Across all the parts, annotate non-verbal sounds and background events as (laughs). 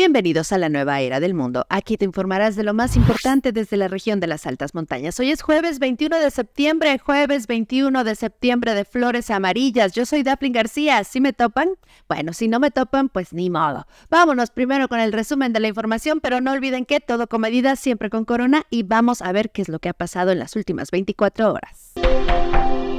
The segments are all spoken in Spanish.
Bienvenidos a la nueva era del mundo. Aquí te informarás de lo más importante desde la región de las altas montañas. Hoy es jueves 21 de septiembre, jueves 21 de septiembre de flores amarillas. Yo soy Daphne García. ¿Sí me topan? Bueno, si no me topan, pues ni modo. Vámonos primero con el resumen de la información, pero no olviden que todo con siempre con corona y vamos a ver qué es lo que ha pasado en las últimas 24 horas.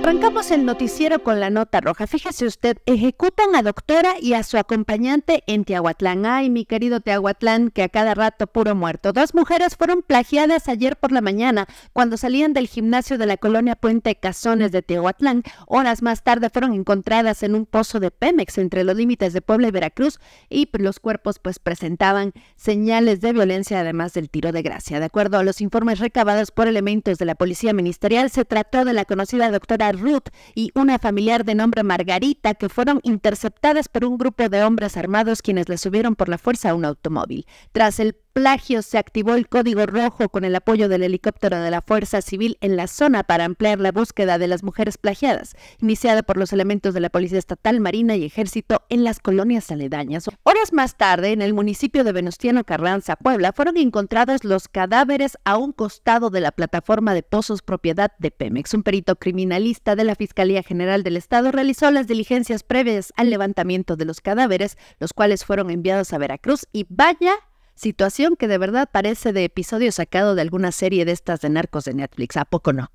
Arrancamos el noticiero con la nota roja. Fíjese usted, ejecutan a doctora y a su acompañante en Tiahuatlán Ay, mi querido Tiahuatlán que a cada rato puro muerto. Dos mujeres fueron plagiadas ayer por la mañana cuando salían del gimnasio de la colonia Puente Cazones de Tiahuatlán Horas más tarde fueron encontradas en un pozo de Pemex entre los límites de Puebla y Veracruz y los cuerpos pues presentaban señales de violencia además del tiro de gracia. De acuerdo a los informes recabados por elementos de la Policía Ministerial, se trató de la conocida doctora Ruth y una familiar de nombre Margarita que fueron interceptadas por un grupo de hombres armados quienes le subieron por la fuerza a un automóvil. Tras el plagios se activó el código rojo con el apoyo del helicóptero de la Fuerza Civil en la zona para ampliar la búsqueda de las mujeres plagiadas, iniciada por los elementos de la Policía Estatal, Marina y Ejército en las colonias aledañas. Horas más tarde, en el municipio de Venustiano Carranza, Puebla, fueron encontrados los cadáveres a un costado de la plataforma de pozos propiedad de Pemex. Un perito criminalista de la Fiscalía General del Estado realizó las diligencias previas al levantamiento de los cadáveres, los cuales fueron enviados a Veracruz y vaya Situación que de verdad parece de episodio sacado de alguna serie de estas de narcos de Netflix, ¿a poco no?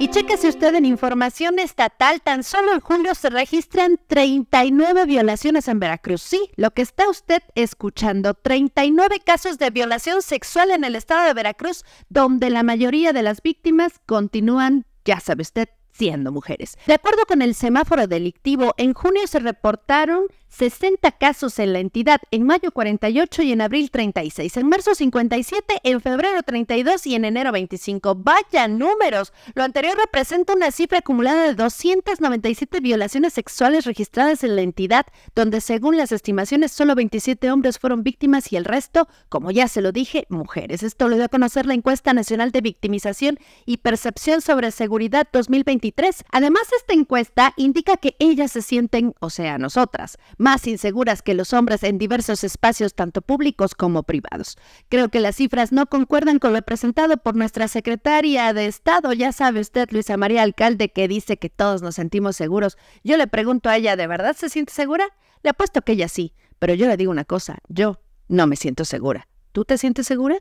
Y chéquese usted en información estatal, tan solo en julio se registran 39 violaciones en Veracruz. Sí, lo que está usted escuchando, 39 casos de violación sexual en el estado de Veracruz, donde la mayoría de las víctimas continúan, ya sabe usted, siendo mujeres. De acuerdo con el semáforo delictivo, en junio se reportaron 60 casos en la entidad, en mayo 48 y en abril 36, en marzo 57, en febrero 32 y en enero 25. Vaya números. Lo anterior representa una cifra acumulada de 297 violaciones sexuales registradas en la entidad, donde según las estimaciones solo 27 hombres fueron víctimas y el resto, como ya se lo dije, mujeres. Esto lo dio a conocer la encuesta nacional de victimización y percepción sobre seguridad 2023. Además, esta encuesta indica que ellas se sienten, o sea, nosotras, más inseguras que los hombres en diversos espacios tanto públicos como privados. Creo que las cifras no concuerdan con lo presentado por nuestra secretaria de Estado, ya sabe usted, Luisa María Alcalde, que dice que todos nos sentimos seguros. Yo le pregunto a ella, ¿de verdad se siente segura? Le apuesto que ella sí, pero yo le digo una cosa, yo no me siento segura. ¿Tú te sientes segura?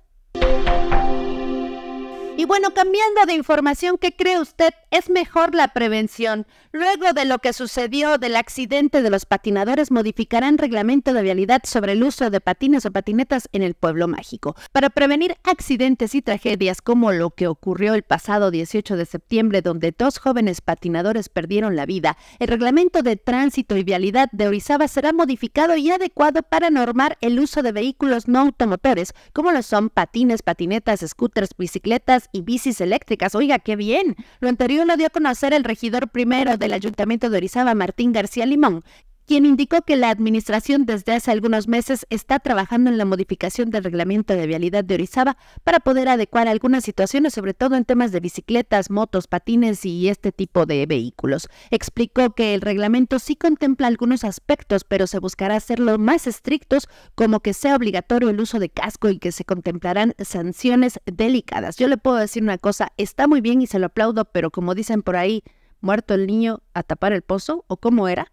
Y bueno, cambiando de información, ¿qué cree usted? es mejor la prevención. Luego de lo que sucedió del accidente de los patinadores, modificarán reglamento de vialidad sobre el uso de patines o patinetas en el pueblo mágico. Para prevenir accidentes y tragedias como lo que ocurrió el pasado 18 de septiembre, donde dos jóvenes patinadores perdieron la vida, el reglamento de tránsito y vialidad de Orizaba será modificado y adecuado para normar el uso de vehículos no automotores, como lo son patines, patinetas, scooters, bicicletas y bicis eléctricas. Oiga, qué bien. Lo anterior uno dio a conocer el regidor primero del Ayuntamiento de Orizaba, Martín García Limón, quien indicó que la Administración desde hace algunos meses está trabajando en la modificación del reglamento de vialidad de Orizaba para poder adecuar algunas situaciones, sobre todo en temas de bicicletas, motos, patines y este tipo de vehículos. Explicó que el reglamento sí contempla algunos aspectos, pero se buscará hacerlo más estrictos, como que sea obligatorio el uso de casco y que se contemplarán sanciones delicadas. Yo le puedo decir una cosa, está muy bien y se lo aplaudo, pero como dicen por ahí, muerto el niño a tapar el pozo, ¿o cómo era?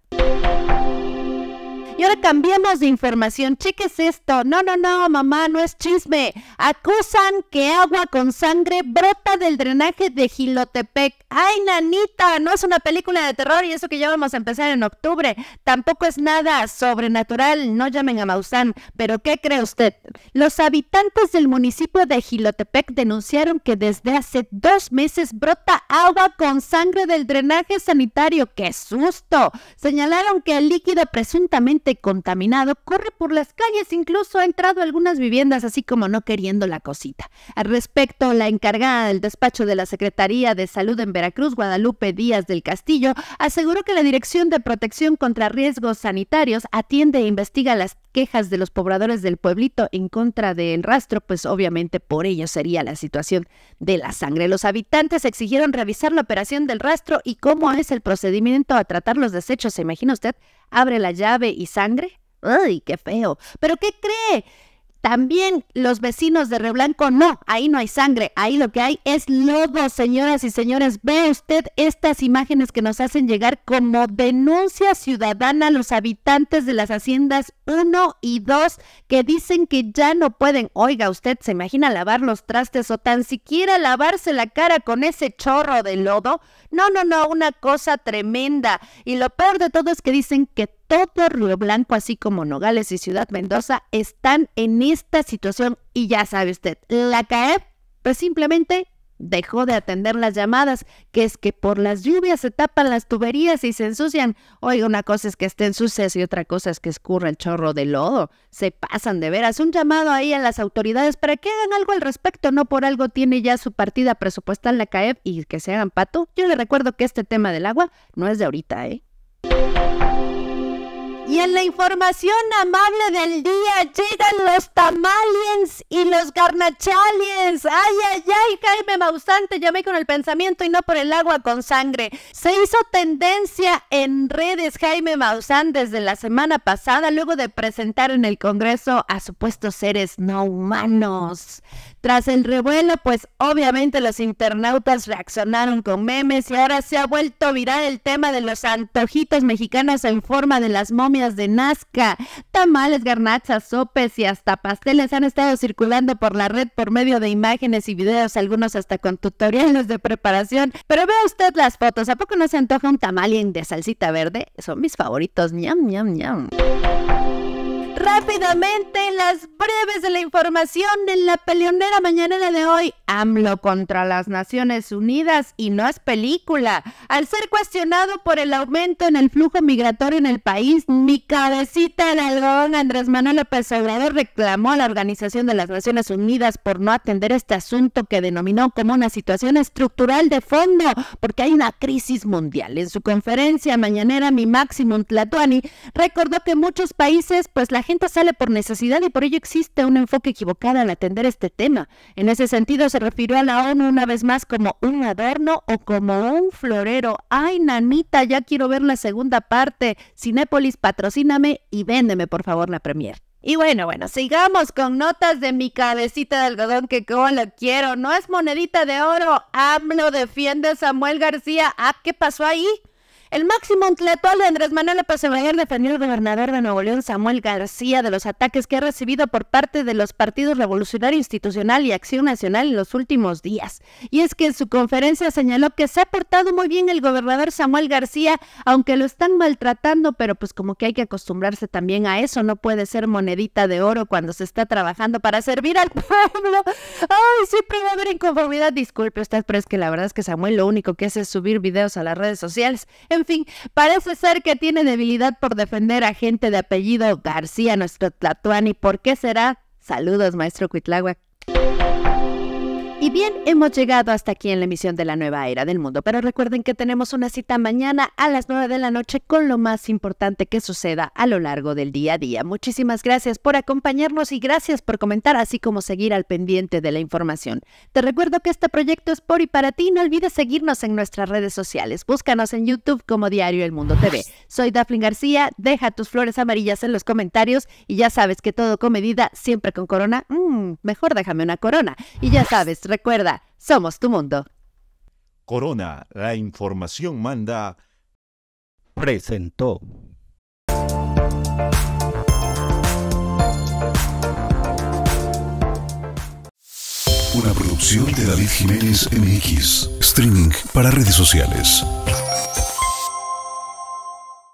cambiemos de información. Cheques esto. No, no, no, mamá, no es chisme. Acusan que agua con sangre brota del drenaje de Gilotepec. Ay, nanita, no es una película de terror y eso que ya vamos a empezar en octubre. Tampoco es nada sobrenatural. No llamen a Maussan. Pero ¿qué cree usted? Los habitantes del municipio de Gilotepec denunciaron que desde hace dos meses brota agua con sangre del drenaje sanitario. ¡Qué susto! Señalaron que el líquido presuntamente contaminado, corre por las calles, incluso ha entrado a algunas viviendas así como no queriendo la cosita. Al respecto, la encargada del despacho de la Secretaría de Salud en Veracruz, Guadalupe Díaz del Castillo, aseguró que la Dirección de Protección contra Riesgos Sanitarios atiende e investiga las quejas de los pobladores del pueblito en contra del rastro, pues obviamente por ello sería la situación de la sangre. Los habitantes exigieron revisar la operación del rastro y cómo es el procedimiento a tratar los desechos. ¿Se imagina usted? Abre la llave y sangre. ¡Ay, qué feo! ¿Pero qué cree? También los vecinos de Reblanco, no, ahí no hay sangre, ahí lo que hay es lodo, señoras y señores. Ve usted estas imágenes que nos hacen llegar como denuncia ciudadana a los habitantes de las haciendas 1 y 2 que dicen que ya no pueden. Oiga, usted se imagina lavar los trastes o tan siquiera lavarse la cara con ese chorro de lodo. No, no, no, una cosa tremenda. Y lo peor de todo es que dicen que todo Río Blanco, así como Nogales y Ciudad Mendoza, están en esta situación. Y ya sabe usted, la CAEP, pues simplemente dejó de atender las llamadas, que es que por las lluvias se tapan las tuberías y se ensucian. Oiga, una cosa es que estén sucias y otra cosa es que escurra el chorro de lodo. Se pasan de veras. Un llamado ahí a las autoridades para que hagan algo al respecto. No por algo tiene ya su partida presupuestal la CAEP y que se hagan pato. Yo le recuerdo que este tema del agua no es de ahorita, ¿eh? Y en la información amable del día llegan los tamaliens y los garnachaliens. Ay, ay, ay, Jaime Maussan, te llamé con el pensamiento y no por el agua con sangre. Se hizo tendencia en redes Jaime Maussan desde la semana pasada, luego de presentar en el Congreso a supuestos seres no humanos. Tras el revuelo, pues obviamente los internautas reaccionaron con memes y ahora se ha vuelto viral el tema de los antojitos mexicanos en forma de las momias de Nazca. Tamales, garnachas, sopes y hasta pasteles han estado circulando por la red por medio de imágenes y videos, algunos hasta con tutoriales de preparación. Pero vea usted las fotos, ¿a poco no se antoja un tamal de salsita verde? Son mis favoritos, ñam, ñam, ñam rápidamente las breves de la información en la peleonera mañanera de hoy. AMLO contra las Naciones Unidas y no es película. Al ser cuestionado por el aumento en el flujo migratorio en el país, mi cabecita de algodón Andrés Manuel López Obrador reclamó a la Organización de las Naciones Unidas por no atender este asunto que denominó como una situación estructural de fondo, porque hay una crisis mundial. En su conferencia mañanera, mi Máximo Tlatuani recordó que muchos países, pues la gente sale por necesidad y por ello existe un enfoque equivocado al atender este tema. En ese sentido se refirió a la ONU una vez más como un adorno o como un florero. Ay, nanita, ya quiero ver la segunda parte. Cinépolis, patrocíname y véndeme por favor la premier. Y bueno, bueno, sigamos con notas de mi cabecita de algodón que como lo quiero. No es monedita de oro. AMLO defiende Samuel García. Ah, ¿qué pasó ahí? El máximo intelectual de Andrés Manuel López defendió al gobernador de Nuevo León, Samuel García, de los ataques que ha recibido por parte de los partidos Revolucionario Institucional y Acción Nacional en los últimos días. Y es que en su conferencia señaló que se ha portado muy bien el gobernador Samuel García, aunque lo están maltratando, pero pues como que hay que acostumbrarse también a eso, no puede ser monedita de oro cuando se está trabajando para servir al (laughs) pueblo. Ay, sí, a haber inconformidad, disculpe usted, pero es que la verdad es que Samuel lo único que hace es subir videos a las redes sociales. En fin, parece ser que tiene debilidad por defender a gente de apellido García, nuestro ¿Y ¿Por qué será? Saludos, maestro Cuitláhuac. Y bien, hemos llegado hasta aquí en la emisión de la nueva era del mundo, pero recuerden que tenemos una cita mañana a las 9 de la noche con lo más importante que suceda a lo largo del día a día. Muchísimas gracias por acompañarnos y gracias por comentar, así como seguir al pendiente de la información. Te recuerdo que este proyecto es por y para ti. No olvides seguirnos en nuestras redes sociales. Búscanos en YouTube como Diario El Mundo TV. Soy Daflin García, deja tus flores amarillas en los comentarios y ya sabes que todo con medida, siempre con corona. Mm, mejor déjame una corona. Y ya sabes, Recuerda, somos tu mundo. Corona, la información manda. Presentó. Una producción de David Jiménez MX, streaming para redes sociales.